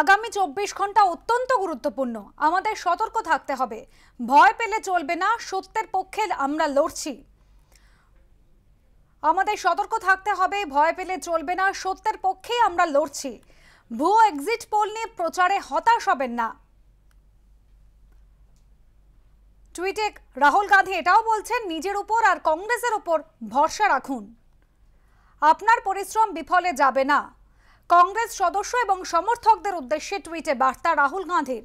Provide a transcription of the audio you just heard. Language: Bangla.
আগামী চব্বিশ ঘন্টা অত্যন্ত গুরুত্বপূর্ণ আমাদের সতর্ক থাকতে হবে ভয় পেলে চলবে না সত্যের পক্ষে আমরা লড়ছি আমাদের সতর্ক থাকতে হবে ভয় পেলে চলবে না সত্যের পক্ষে আমরা লড়ছি ভুয়ো এক্সিট পোল নিয়ে প্রচারে হতাশ হবেন না টুইটে রাহুল গান্ধী এটাও বলছেন নিজের উপর আর কংগ্রেসের উপর ভরসা রাখুন আপনার পরিশ্রম বিফলে যাবে না কংগ্রেস সদস্য এবং সমর্থকদের উদ্দেশ্যে টুইটে বার্তা রাহুল গান্ধীর